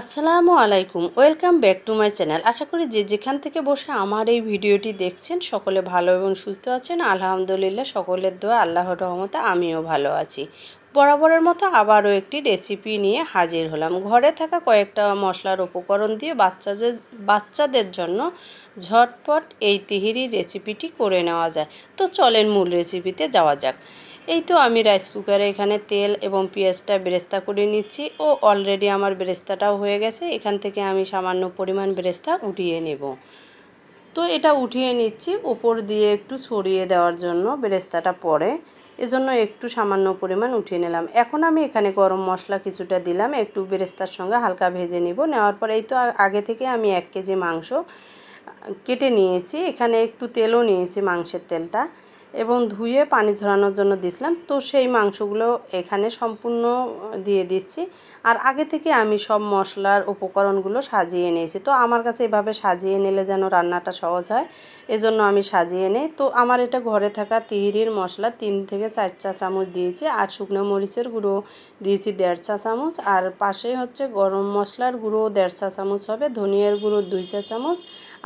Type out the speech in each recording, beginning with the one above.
আসসালামু আলাইকুম welcome back to my channel আশা করি যে যেখান থেকে বসে আমার এই ভিডিওটি দেখছেন সকলে ভালো এবং সুস্থ আছেন আলহামদুলিল্লাহ সকলের দোয়া আল্লাহর রহমতে আমিও ভালো আছি বরাবরের মতো আবারও একটি রেসিপি নিয়ে হাজির হলাম ঘরে থাকা কয়েকটা মশলার উপকরণ দিয়ে বাচ্চাদের বাচ্চাদের জন্য ঝটপট এই তিহিরি রেসিপিটি করে নেওয়া যায় তো চলেন মূল রেসিপিতে যাওয়া যাক এই তো আমি রাইস কুকারে এখানে তেল এবং পেঁয়াজটা বেরেস্তা করে নিচ্ছি ও অলরেডি আমার বেরেস্তাটাও হয়ে গেছে এখান থেকে আমি সামান্য পরিমাণ বেরেস্তা উঠিয়ে নেব তো এটা উঠিয়ে নিচ্ছি ওপর দিয়ে একটু ছড়িয়ে দেওয়ার জন্য বেরেস্তাটা পরে এজন্য একটু সামান্য পরিমাণ উঠিয়ে নিলাম এখন আমি এখানে গরম মশলা কিছুটা দিলাম একটু বেরেস্তার সঙ্গে হালকা ভেজে নিব নেওয়ার পরে এই তো আগে থেকে আমি এক কেজি মাংস কেটে নিয়েছি এখানে একটু তেলও নিয়েছি মাংসের তেলটা এবং ধুয়ে পানি ঝরানোর জন্য দিয়েছিলাম তো সেই মাংসগুলো এখানে সম্পূর্ণ দিয়ে দিচ্ছি আর আগে থেকে আমি সব মশলার উপকরণগুলো সাজিয়ে নিয়েছি তো আমার কাছে এভাবে সাজিয়ে নিলে যেন রান্নাটা সহজ হয় এজন্য আমি সাজিয়ে নিই তো আমার এটা ঘরে থাকা তিহিরির মশলা তিন থেকে চার চা চামচ দিয়েছি আর শুকনো মরিচের গুঁড়ো দিয়েছি দেড় চা চামচ আর পাশে হচ্ছে গরম মশলার গুঁড়ো দেড় চা চামচ হবে ধনিয়ার গুঁড়ো দুই চা চামচ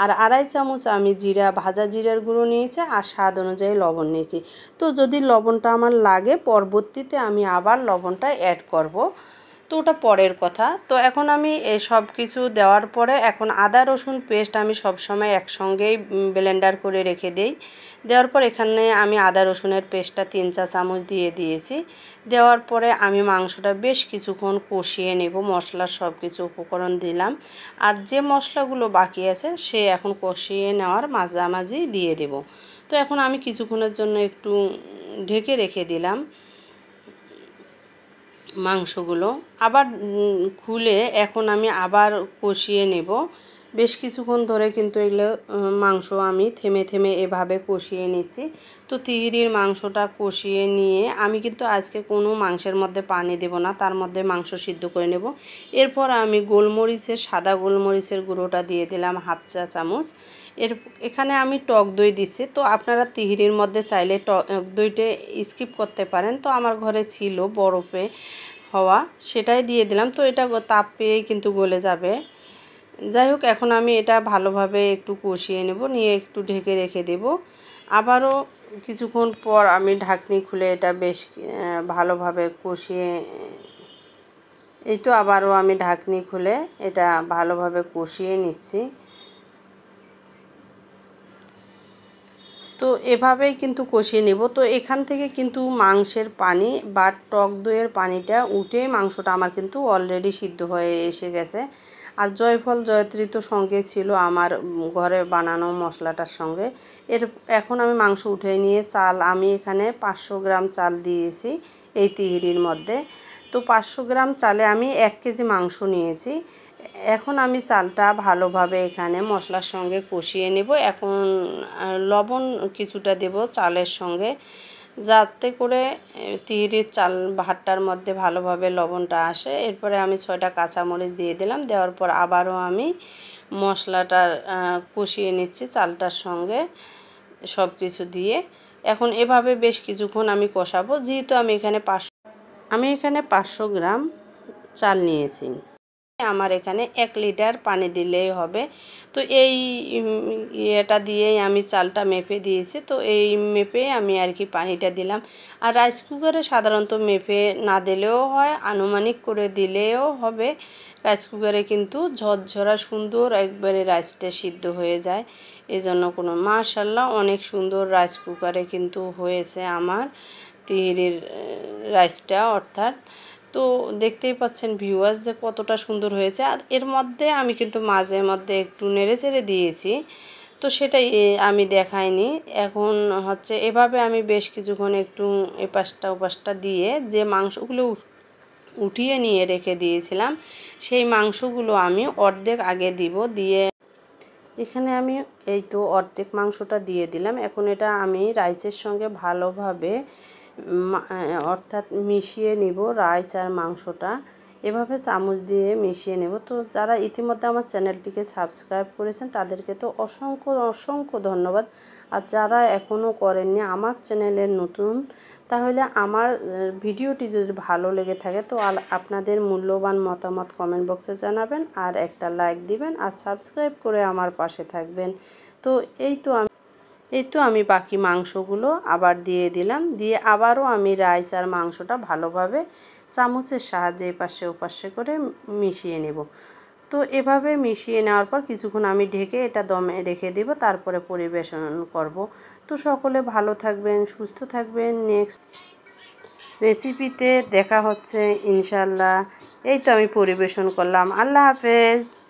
আর আড়াই চামচ আমি জিরা ভাজা জিরার গুঁড়ো নিয়েছি আর স্বাদ অনুযায়ী লবণ নিয়েছি তো যদি লবণটা আমার লাগে পরবর্তীতে আমি আবার লবণটা অ্যাড করব তো ওটা পরের কথা তো এখন আমি এই সব কিছু দেওয়ার পরে এখন আদা রসুন পেস্ট আমি সবসময় একসঙ্গেই ব্লেন্ডার করে রেখে দিই দেওয়ার পর এখানে আমি আদা রসুনের পেস্টটা তিন চা চামচ দিয়ে দিয়েছি দেওয়ার পরে আমি মাংসটা বেশ কিছুক্ষণ কষিয়ে নেব মশলার সব কিছু উপকরণ দিলাম আর যে মশলাগুলো বাকি আছে সে এখন কষিয়ে নেওয়ার মাঝামাঝি দিয়ে দেব তো এখন আমি কিছুক্ষণের জন্য একটু ঢেকে রেখে দিলাম মাংসগুলো আবার খুলে এখন আমি আবার কষিয়ে নেব বেশ কিছুক্ষণ ধরে কিন্তু এগুলো মাংস আমি থেমে থেমে এভাবে কষিয়ে নিছি তো তিহিরির মাংসটা কষিয়ে নিয়ে আমি কিন্তু আজকে কোনো মাংসের মধ্যে পানি দেব না তার মধ্যে মাংস সিদ্ধ করে নেব এরপর আমি গোলমরিচের সাদা গোলমরিচের গুঁড়োটা দিয়ে দিলাম হাফ চা চামচ এর এখানে আমি টক দই দিচ্ছি তো আপনারা তিহিরির মধ্যে চাইলে টক দইটা স্কিপ করতে পারেন তো আমার ঘরে ছিল বরফে হওয়া সেটাই দিয়ে দিলাম তো এটা তাপ পেয়ে কিন্তু গলে যাবে যাই হোক এখন আমি এটা ভালোভাবে একটু কষিয়ে নেব নিয়ে একটু ঢেকে রেখে দেব আবারও কিছুক্ষণ পর আমি ঢাকনি খুলে এটা বেশ ভালোভাবে কষিয়ে এই তো আবারও আমি ঢাকনি খুলে এটা ভালোভাবে কষিয়ে নিচ্ছি তো এভাবেই কিন্তু কষিয়ে নেব তো এখান থেকে কিন্তু মাংসের পানি বা টক দইয়ের পানিটা উঠে মাংসটা আমার কিন্তু অলরেডি সিদ্ধ হয়ে এসে গেছে আর জয়ফল জয়ত্রী তো সঙ্গে ছিল আমার ঘরে বানানো মশলাটার সঙ্গে এর এখন আমি মাংস উঠে নিয়ে চাল আমি এখানে পাঁচশো গ্রাম চাল দিয়েছি এই তিহিরির মধ্যে তো পাঁচশো গ্রাম চালে আমি এক কেজি মাংস নিয়েছি এখন আমি চালটা ভালোভাবে এখানে মশলার সঙ্গে কষিয়ে নেব এখন লবণ কিছুটা দেব চালের সঙ্গে যাতে করে তিহিরির চাল ভাতটার মধ্যে ভালোভাবে লবণটা আসে এরপরে আমি ছয়টা কাঁচামরিচ দিয়ে দিলাম দেওয়ার পর আবারও আমি মশলাটা কষিয়ে নিচ্ছি চালটার সঙ্গে সব কিছু দিয়ে এখন এভাবে বেশ কিছুক্ষণ আমি কষাবো যেহেতু আমি এখানে পাঁচশো আমি এখানে পাঁচশো গ্রাম চাল নিয়েছি আমার এখানে এক লিটার পানি দিলেই হবে তো এই এটা দিয়েই আমি চালটা মেপে দিয়েছি তো এই মেপে আমি আর কি পানিটা দিলাম আর রাইস কুকারে সাধারণত মেপে না দিলেও হয় আনুমানিক করে দিলেও হবে রাইস কুকারে কিন্তু ঝরঝরা সুন্দর একবারে রাইসটা সিদ্ধ হয়ে যায় এই জন্য কোনো মাশাল্লাহ অনেক সুন্দর রাইস কুকারে কিন্তু হয়েছে আমার তীরের রাইসটা অর্থাৎ তো দেখতেই পাচ্ছেন ভিউয়ার্স যে কতটা সুন্দর হয়েছে আর এর মধ্যে আমি কিন্তু মাঝে মধ্যে একটু নেড়ে চেড়ে দিয়েছি তো সেটাই আমি দেখাইনি এখন হচ্ছে এভাবে আমি বেশ কিছুক্ষণ একটু এপাশটা ওপাশটা দিয়ে যে মাংসগুলো উঠিয়ে নিয়ে রেখে দিয়েছিলাম সেই মাংসগুলো আমি অর্ধেক আগে দিব দিয়ে এখানে আমি এই তো অর্ধেক মাংসটা দিয়ে দিলাম এখন এটা আমি রাইসের সঙ্গে ভালোভাবে অর্থাৎ মিশিয়ে নিব রাইস আর মাংসটা এভাবে চামচ দিয়ে মিশিয়ে নেব তো যারা ইতিমধ্যে আমার চ্যানেলটিকে সাবস্ক্রাইব করেছেন তাদেরকে তো অসংখ্য অসংখ্য ধন্যবাদ আর যারা এখনও করেননি আমার চ্যানেলের নতুন তাহলে আমার ভিডিওটি যদি ভালো লেগে থাকে তো আপনাদের মূল্যবান মতামত কমেন্ট বক্সে জানাবেন আর একটা লাইক দিবেন আর সাবস্ক্রাইব করে আমার পাশে থাকবেন তো এই তো আমি এই তো আমি বাকি মাংসগুলো আবার দিয়ে দিলাম দিয়ে আবারও আমি রাইস আর মাংসটা ভালোভাবে চামচের সাহায্যে এপাশে ওপাশে করে মিশিয়ে নেব তো এভাবে মিশিয়ে নেওয়ার পর কিছুক্ষণ আমি ঢেকে এটা দমে রেখে দেব তারপরে পরিবেশন করব তো সকলে ভালো থাকবেন সুস্থ থাকবেন নেক্সট রেসিপিতে দেখা হচ্ছে ইনশাল্লাহ এই তো আমি পরিবেশন করলাম আল্লাহ হাফেজ